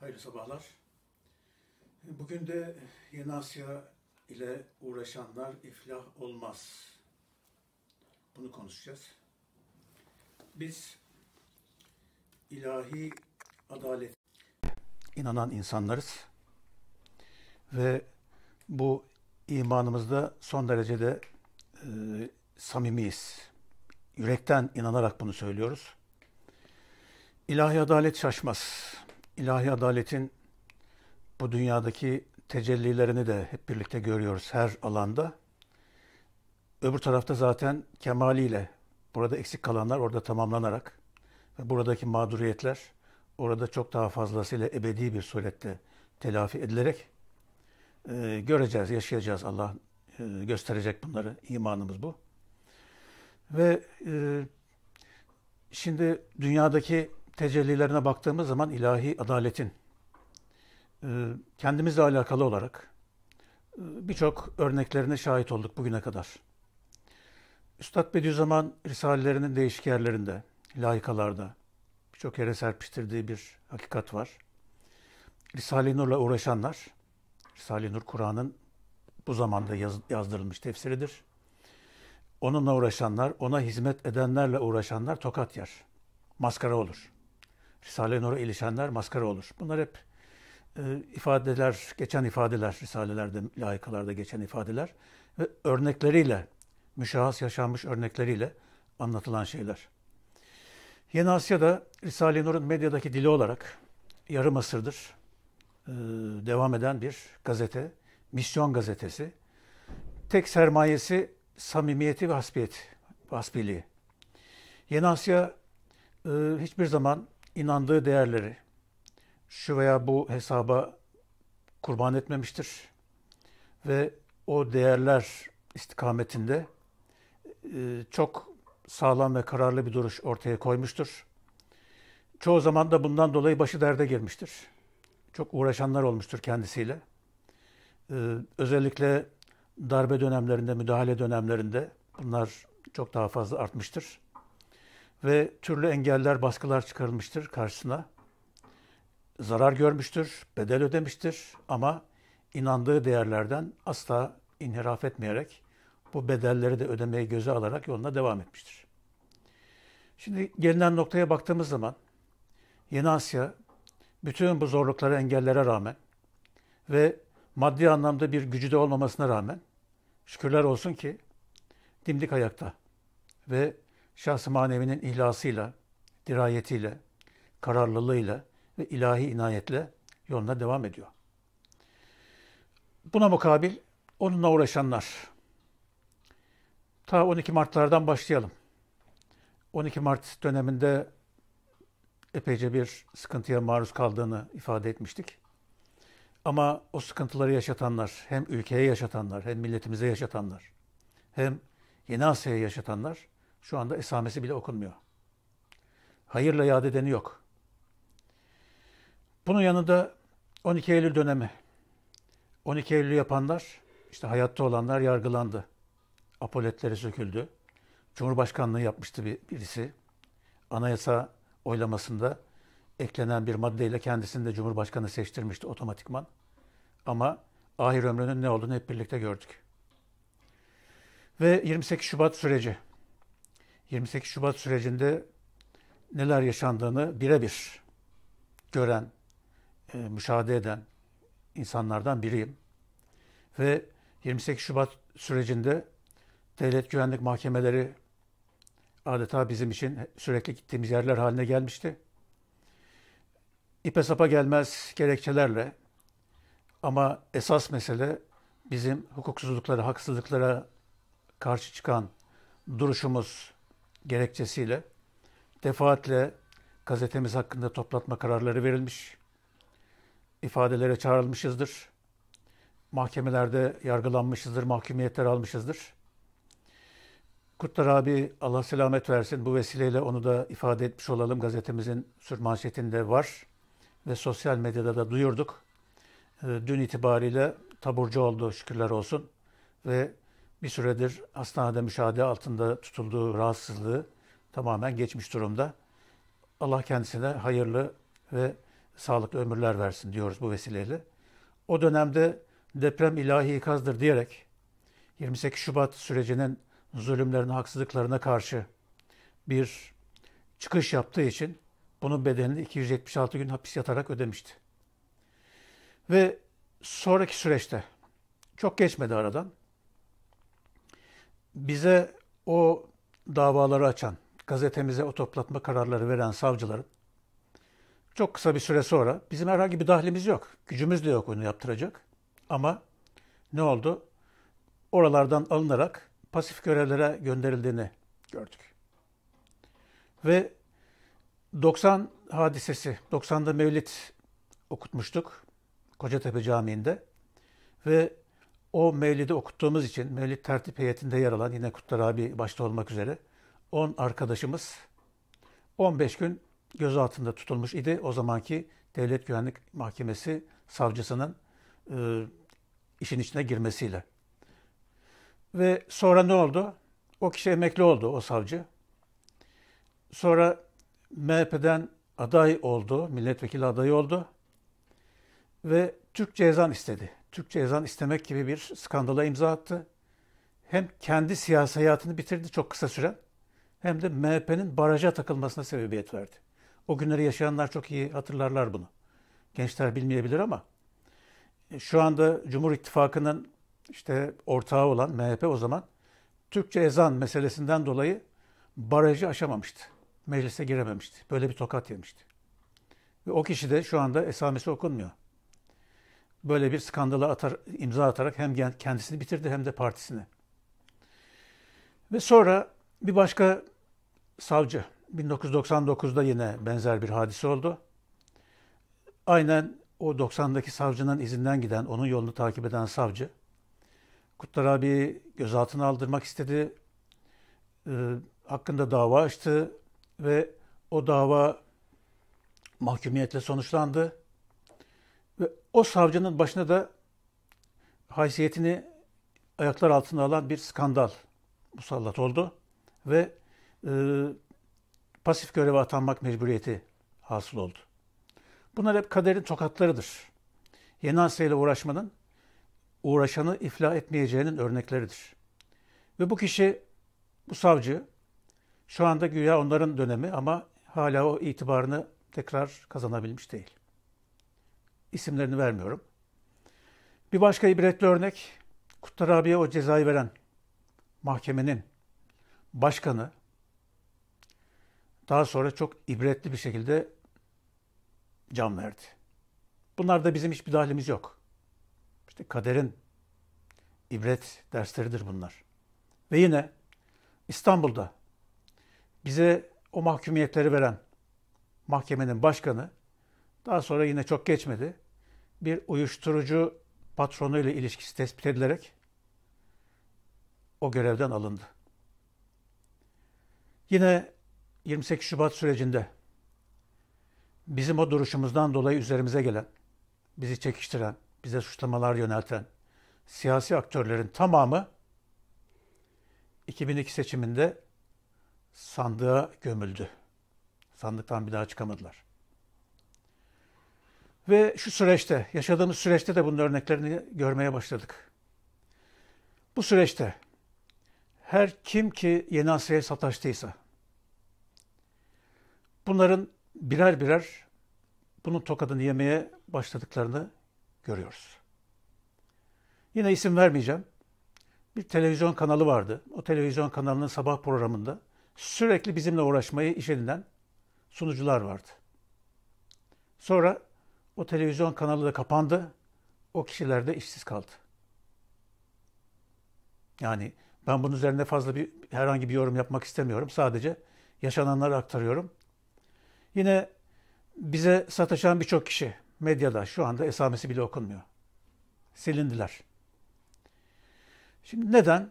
Hayırlı sabahlar. Bugün de Yeni Asya ile uğraşanlar iflah olmaz. Bunu konuşacağız. Biz ilahi adalet inanan insanlarız ve bu imanımızda son derecede e, samimiyiz. Yürekten inanarak bunu söylüyoruz. İlahi adalet şaşmaz. İlahi adaletin bu dünyadaki tecellilerini de hep birlikte görüyoruz her alanda. Öbür tarafta zaten kemaliyle burada eksik kalanlar orada tamamlanarak ve buradaki mağduriyetler orada çok daha fazlasıyla ebedi bir surette telafi edilerek e, göreceğiz, yaşayacağız. Allah e, gösterecek bunları. imanımız bu. Ve e, şimdi dünyadaki tecellilerine baktığımız zaman ilahi adaletin e, kendimizle alakalı olarak e, birçok örneklerine şahit olduk bugüne kadar. Üstad Bediüzzaman risalelerinin değişik yerlerinde, layıkalarda birçok yere serpiştirdiği bir hakikat var. Risale-i Nur'la uğraşanlar, Risale-i Nur Kur'an'ın bu zamanda yaz, yazdırılmış tefsiridir. Onunla uğraşanlar, ona hizmet edenlerle uğraşanlar tokat yer. Maskara olur. Risale-i Nur'a ilişenler maskara olur. Bunlar hep e, ifadeler, geçen ifadeler, Risalelerde, layıkalarda geçen ifadeler ve örnekleriyle, müşahhas yaşanmış örnekleriyle anlatılan şeyler. Yeni Asya'da Risale-i Nur'un medyadaki dili olarak yarım asırdır e, devam eden bir gazete, misyon gazetesi. Tek sermayesi samimiyeti ve hasbiyet, hasbiliği. Yeni Asya e, hiçbir zaman inandığı değerleri şu veya bu hesaba kurban etmemiştir ve o değerler istikametinde e, çok sağlam ve kararlı bir duruş ortaya koymuştur. Çoğu zaman da bundan dolayı başı derde girmiştir. Çok uğraşanlar olmuştur kendisiyle. E, özellikle darbe dönemlerinde, müdahale dönemlerinde bunlar çok daha fazla artmıştır ve türlü engeller, baskılar çıkarılmıştır karşısına. Zarar görmüştür, bedel ödemiştir ama inandığı değerlerden asla inhiraf etmeyerek bu bedelleri de ödemeyi göze alarak yoluna devam etmiştir. Şimdi gelinen noktaya baktığımız zaman Yeni Asya bütün bu zorluklara, engellere rağmen ve maddi anlamda bir gücü de olmamasına rağmen şükürler olsun ki dimdik ayakta ve şahsı manevinin ihlasıyla, dirayetiyle, kararlılığıyla ve ilahi inayetle yoluna devam ediyor. Buna mukabil onunla uğraşanlar. Ta 12 Martlardan başlayalım. 12 Mart döneminde epeyce bir sıkıntıya maruz kaldığını ifade etmiştik. Ama o sıkıntıları yaşatanlar, hem ülkeye yaşatanlar, hem milletimize yaşatanlar, hem Yeni Asya'ya yaşatanlar şu anda esamesi bile okunmuyor. Hayırla yad edeni yok. Bunun yanında 12 Eylül dönemi. 12 Eylül yapanlar, işte hayatta olanlar yargılandı. Apoletlere söküldü. Cumhurbaşkanlığı yapmıştı bir, birisi. Anayasa oylamasında eklenen bir maddeyle kendisini de Cumhurbaşkanı seçtirmişti otomatikman. Ama ahir ömrünün ne olduğunu hep birlikte gördük. Ve 28 Şubat süreci 28 Şubat sürecinde neler yaşandığını birebir gören, e, müşahede eden insanlardan biriyim. Ve 28 Şubat sürecinde devlet güvenlik mahkemeleri adeta bizim için sürekli gittiğimiz yerler haline gelmişti. İpe sapa gelmez gerekçelerle ama esas mesele bizim hukuksuzluklara, haksızlıklara karşı çıkan duruşumuz, gerekçesiyle defaatle gazetemiz hakkında toplatma kararları verilmiş, ifadelere çağrılmışızdır, mahkemelerde yargılanmışızdır, mahkumiyetler almışızdır. Kutlar abi Allah selamet versin. Bu vesileyle onu da ifade etmiş olalım. Gazetemizin sürmanşetinde var ve sosyal medyada da duyurduk. Ee, dün itibariyle taburcu oldu şükürler olsun ve bir süredir hastanede müşahede altında tutulduğu rahatsızlığı tamamen geçmiş durumda. Allah kendisine hayırlı ve sağlıklı ömürler versin diyoruz bu vesileyle. O dönemde deprem ilahi ikazdır diyerek 28 Şubat sürecinin zulümlerine, haksızlıklarına karşı bir çıkış yaptığı için bunun bedelini 276 gün hapis yatarak ödemişti. Ve sonraki süreçte çok geçmedi aradan bize o davaları açan, gazetemize o toplatma kararları veren savcıların çok kısa bir süre sonra bizim herhangi bir dahlimiz yok. Gücümüz de yok onu yaptıracak. Ama ne oldu? Oralardan alınarak pasif görevlere gönderildiğini gördük. Ve 90 hadisesi, 90'da Mevlid okutmuştuk Kocatepe Camii'nde ve o mevlidi okuttuğumuz için mevlid tertip heyetinde yer alan yine Kutlar abi başta olmak üzere 10 arkadaşımız 15 gün göz altında tutulmuş idi. O zamanki Devlet Güvenlik Mahkemesi savcısının e, işin içine girmesiyle. Ve sonra ne oldu? O kişi emekli oldu o savcı. Sonra MHP'den aday oldu, milletvekili adayı oldu ve Türk cezan istedi. Türkçe ezan istemek gibi bir skandala imza attı. Hem kendi siyasi hayatını bitirdi çok kısa süren hem de MHP'nin baraja takılmasına sebebiyet verdi. O günleri yaşayanlar çok iyi hatırlarlar bunu. Gençler bilmeyebilir ama e, şu anda Cumhur İttifakı'nın işte ortağı olan MHP o zaman Türkçe ezan meselesinden dolayı barajı aşamamıştı. Meclise girememişti. Böyle bir tokat yemişti. Ve o kişi de şu anda esamesi okunmuyor böyle bir skandala atar, imza atarak hem kendisini bitirdi hem de partisini. Ve sonra bir başka savcı 1999'da yine benzer bir hadise oldu. Aynen o 90'daki savcının izinden giden, onun yolunu takip eden savcı Kutlar abi gözaltına aldırmak istedi. E, hakkında dava açtı ve o dava mahkumiyetle sonuçlandı. O savcının başına da haysiyetini ayaklar altına alan bir skandal musallat oldu ve e, pasif göreve atanmak mecburiyeti hasıl oldu. Bunlar hep kaderin tokatlarıdır. Yeni ile uğraşmanın uğraşanı iflah etmeyeceğinin örnekleridir. Ve bu kişi, bu savcı şu anda güya onların dönemi ama hala o itibarını tekrar kazanabilmiş değil isimlerini vermiyorum. Bir başka ibretli örnek, Kutlar abiye o cezayı veren mahkemenin başkanı daha sonra çok ibretli bir şekilde can verdi. Bunlarda bizim hiçbir dahlimiz yok. İşte kaderin ibret dersleridir bunlar. Ve yine İstanbul'da bize o mahkumiyetleri veren mahkemenin başkanı daha sonra yine çok geçmedi. Bir uyuşturucu patronu ile ilişkisi tespit edilerek o görevden alındı. Yine 28 Şubat sürecinde bizim o duruşumuzdan dolayı üzerimize gelen, bizi çekiştiren, bize suçlamalar yönelten siyasi aktörlerin tamamı 2002 seçiminde sandığa gömüldü. Sandıktan bir daha çıkamadılar. Ve şu süreçte, yaşadığımız süreçte de bunun örneklerini görmeye başladık. Bu süreçte her kim ki Yeni Asya'ya sataştıysa, bunların birer birer bunun tokadını yemeye başladıklarını görüyoruz. Yine isim vermeyeceğim. Bir televizyon kanalı vardı. O televizyon kanalının sabah programında sürekli bizimle uğraşmayı iş edinen sunucular vardı. Sonra o televizyon kanalı da kapandı. O kişiler de işsiz kaldı. Yani ben bunun üzerine fazla bir herhangi bir yorum yapmak istemiyorum. Sadece yaşananları aktarıyorum. Yine bize sataşan birçok kişi medyada şu anda esamesi bile okunmuyor. Silindiler. Şimdi neden?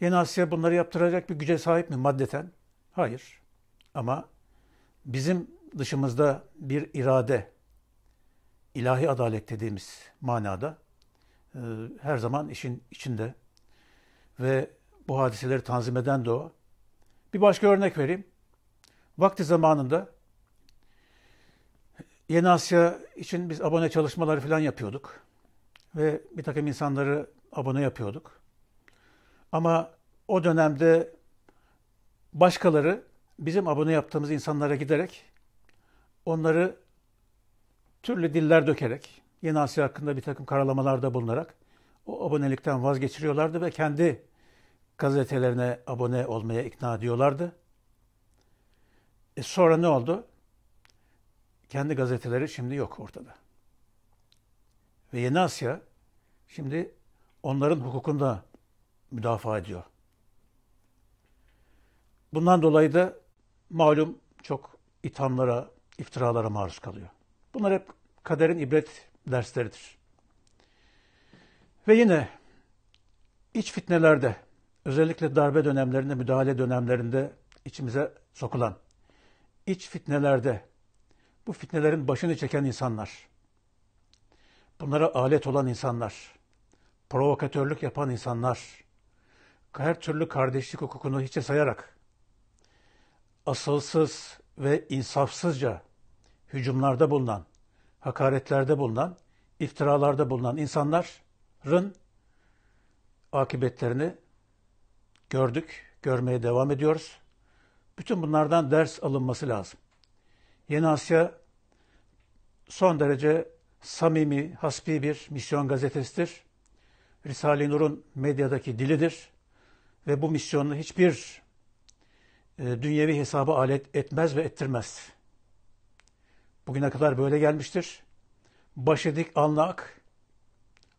Yeni Asya bunları yaptıracak bir güce sahip mi maddeten? Hayır. Ama bizim dışımızda bir irade, ilahi adalet dediğimiz manada e, her zaman işin içinde ve bu hadiseleri tanzim eden de o. Bir başka örnek vereyim. Vakti zamanında Yeni Asya için biz abone çalışmaları falan yapıyorduk. Ve bir takım insanları abone yapıyorduk. Ama o dönemde başkaları bizim abone yaptığımız insanlara giderek onları türlü diller dökerek, Yeni Asya hakkında bir takım karalamalarda bulunarak o abonelikten vazgeçiriyorlardı ve kendi gazetelerine abone olmaya ikna ediyorlardı. E sonra ne oldu? Kendi gazeteleri şimdi yok ortada. Ve Yeni Asya şimdi onların hukukunda müdafaa ediyor. Bundan dolayı da malum çok ithamlara, iftiralara maruz kalıyor. Bunlar hep kaderin ibret dersleridir. Ve yine iç fitnelerde, özellikle darbe dönemlerinde, müdahale dönemlerinde içimize sokulan, iç fitnelerde, bu fitnelerin başını çeken insanlar, bunlara alet olan insanlar, provokatörlük yapan insanlar, her türlü kardeşlik hukukunu hiçe sayarak, asılsız ve insafsızca hücumlarda bulunan, hakaretlerde bulunan, iftiralarda bulunan insanların akıbetlerini gördük, görmeye devam ediyoruz. Bütün bunlardan ders alınması lazım. Yeni Asya son derece samimi, hasbi bir misyon gazetesidir. Risale-i Nur'un medyadaki dilidir. Ve bu misyonu hiçbir e, dünyevi hesaba alet etmez ve ettirmez. Bugüne kadar böyle gelmiştir. Başı dik anlak,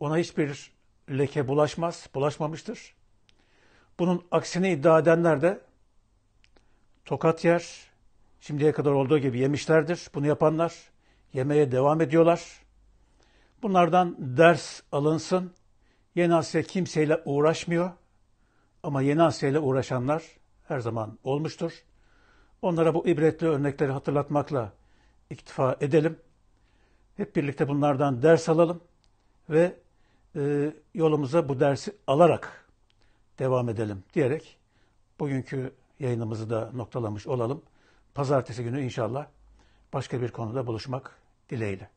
ona hiçbir leke bulaşmaz, bulaşmamıştır. Bunun aksini iddia edenler de tokat yer, şimdiye kadar olduğu gibi yemişlerdir. Bunu yapanlar yemeye devam ediyorlar. Bunlardan ders alınsın. Yeni Asya kimseyle uğraşmıyor. Ama Yeni Asya ile uğraşanlar her zaman olmuştur. Onlara bu ibretli örnekleri hatırlatmakla iktifa edelim. Hep birlikte bunlardan ders alalım ve e, yolumuza bu dersi alarak devam edelim diyerek bugünkü yayınımızı da noktalamış olalım. Pazartesi günü inşallah başka bir konuda buluşmak dileğiyle.